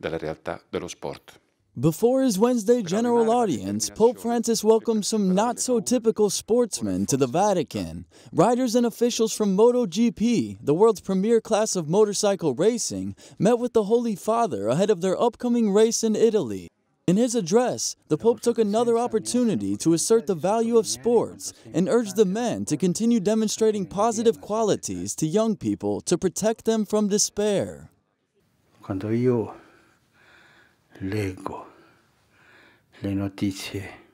della realtà dello sport. Before his Wednesday general audience, Pope Francis welcomed some not so typical sportsmen to the Vatican. Riders and officials from MotoGP, the world's premier class of motorcycle racing, met with the Holy Father ahead of their upcoming race in Italy. In his address, the Pope took another opportunity to assert the value of sports and urged the men to continue demonstrating positive qualities to young people to protect them from despair. quando io leggo le notizie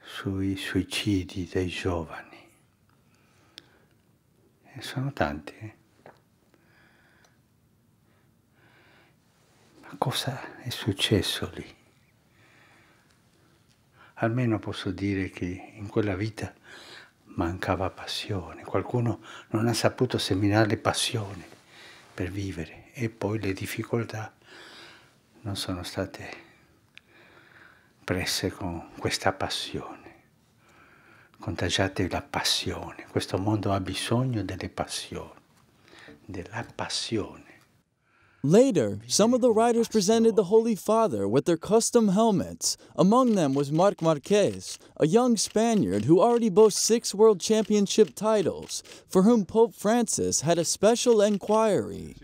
sui suicidi dei giovani, e sono tanti, eh. ma cosa è successo lì? Almeno posso dire che in quella vita mancava passione, qualcuno non ha saputo seminare passione per vivere e poi le difficoltà non sono state presse con questa passione. Contagiate la passione, questo mondo ha bisogno delle passioni, della passione. Later, some of the riders presented the Holy Father with their custom helmets. Among them was Marc Marquez, a young Spaniard who already boasts six world championship titles, for whom Pope Francis had a special inquiry.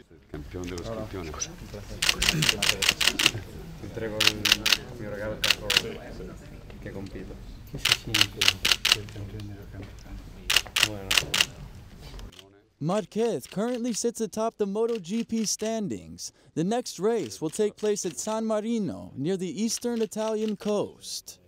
Marquez currently sits atop the MotoGP standings. The next race will take place at San Marino, near the eastern Italian coast.